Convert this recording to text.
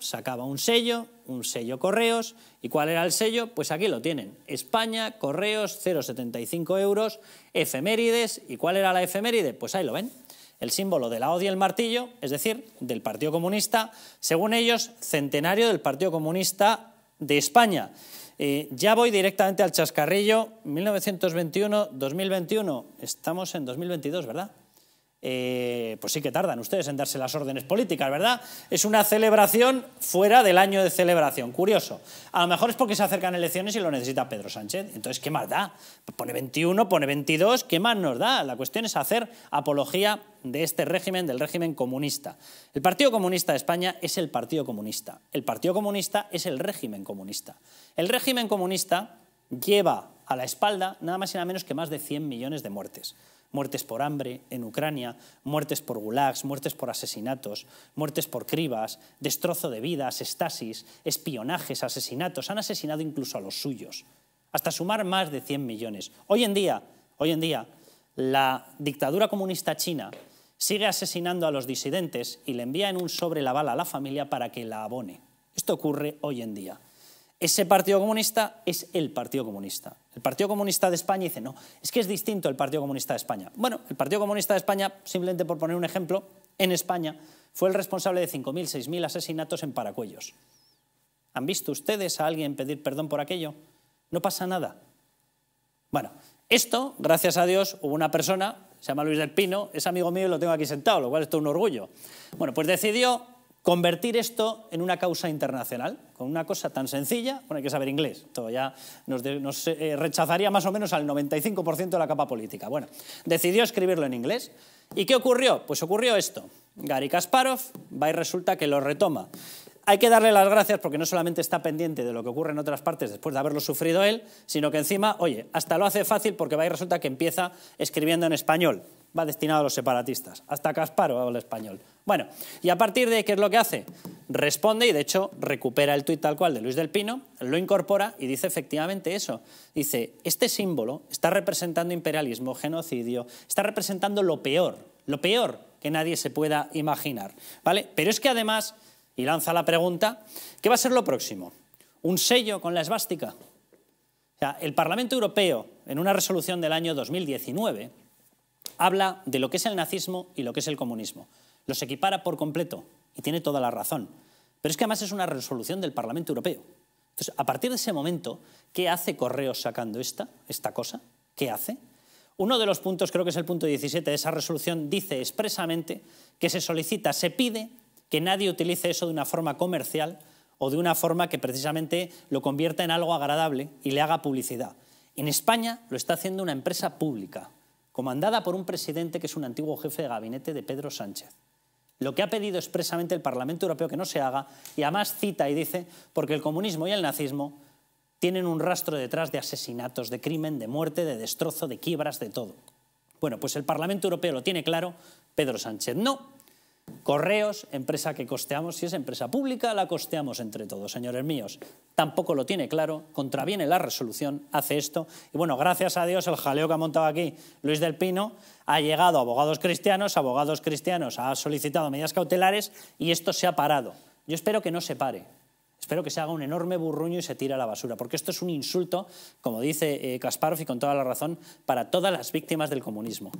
sacaba un sello, un sello correos, ¿y cuál era el sello? Pues aquí lo tienen, España, correos, 0,75 euros, efemérides, ¿y cuál era la efeméride? Pues ahí lo ven, el símbolo de la odia y el martillo, es decir, del Partido Comunista, según ellos, centenario del Partido Comunista de España. Eh, ya voy directamente al chascarrillo, 1921-2021, estamos en 2022, ¿verdad? Eh, pues sí que tardan ustedes en darse las órdenes políticas, ¿verdad? Es una celebración fuera del año de celebración, curioso. A lo mejor es porque se acercan elecciones y lo necesita Pedro Sánchez, entonces ¿qué más da? Pone 21, pone 22, ¿qué más nos da? La cuestión es hacer apología de este régimen, del régimen comunista. El Partido Comunista de España es el Partido Comunista, el Partido Comunista es el régimen comunista. El régimen comunista lleva a la espalda nada más y nada menos que más de 100 millones de muertes muertes por hambre en Ucrania, muertes por gulags, muertes por asesinatos, muertes por cribas, destrozo de vidas, estasis, espionajes, asesinatos. Han asesinado incluso a los suyos, hasta sumar más de 100 millones. Hoy en día, hoy en día, la dictadura comunista china sigue asesinando a los disidentes y le envía en un sobre la bala a la familia para que la abone. Esto ocurre hoy en día. Ese Partido Comunista es el Partido Comunista. El Partido Comunista de España dice, no, es que es distinto el Partido Comunista de España. Bueno, el Partido Comunista de España, simplemente por poner un ejemplo, en España fue el responsable de 5.000, 6.000 asesinatos en Paracuellos. ¿Han visto ustedes a alguien pedir perdón por aquello? No pasa nada. Bueno, esto, gracias a Dios, hubo una persona, se llama Luis del Pino, es amigo mío y lo tengo aquí sentado, lo cual es todo un orgullo. Bueno, pues decidió convertir esto en una causa internacional, con una cosa tan sencilla, bueno, hay que saber inglés, todo ya nos, eh, rechazaría más o menos al 95% de la capa política. Bueno, decidió escribirlo en inglés. ¿Y qué ocurrió? Pues ocurrió esto. Gary Kasparov va y resulta que lo retoma. Hay que darle las gracias porque no solamente está pendiente de lo que ocurre en otras partes después de haberlo sufrido él, sino que encima, oye, hasta lo hace fácil porque va y resulta que empieza escribiendo en español. Va destinado a los separatistas. Hasta Kasparov habla español. Bueno, y a partir de ¿qué es lo que hace? Responde y de hecho recupera el tuit tal cual de Luis del Pino, lo incorpora y dice efectivamente eso. Dice, este símbolo está representando imperialismo, genocidio, está representando lo peor, lo peor que nadie se pueda imaginar. ¿vale? Pero es que además, y lanza la pregunta, ¿qué va a ser lo próximo? ¿Un sello con la esvástica? el Parlamento Europeo, en una resolución del año 2019, habla de lo que es el nazismo y lo que es el comunismo. Los equipara por completo y tiene toda la razón. Pero es que además es una resolución del Parlamento Europeo. Entonces, a partir de ese momento, ¿qué hace Correos sacando esta, esta cosa? ¿Qué hace? Uno de los puntos, creo que es el punto 17 de esa resolución, dice expresamente que se solicita, se pide que nadie utilice eso de una forma comercial o de una forma que precisamente lo convierta en algo agradable y le haga publicidad. En España lo está haciendo una empresa pública, comandada por un presidente que es un antiguo jefe de gabinete de Pedro Sánchez. Lo que ha pedido expresamente el Parlamento Europeo que no se haga, y además cita y dice, porque el comunismo y el nazismo tienen un rastro detrás de asesinatos, de crimen, de muerte, de destrozo, de quiebras, de todo. Bueno, pues el Parlamento Europeo lo tiene claro, Pedro Sánchez no, Correos, empresa que costeamos, si es empresa pública, la costeamos entre todos, señores míos. Tampoco lo tiene claro, contraviene la resolución, hace esto. Y bueno, gracias a Dios, el jaleo que ha montado aquí Luis del Pino ha llegado a abogados cristianos, abogados cristianos ha solicitado medidas cautelares y esto se ha parado. Yo espero que no se pare, Espero que se haga un enorme burruño y se tire a la basura, porque esto es un insulto, como dice eh, Kasparov y con toda la razón, para todas las víctimas del comunismo.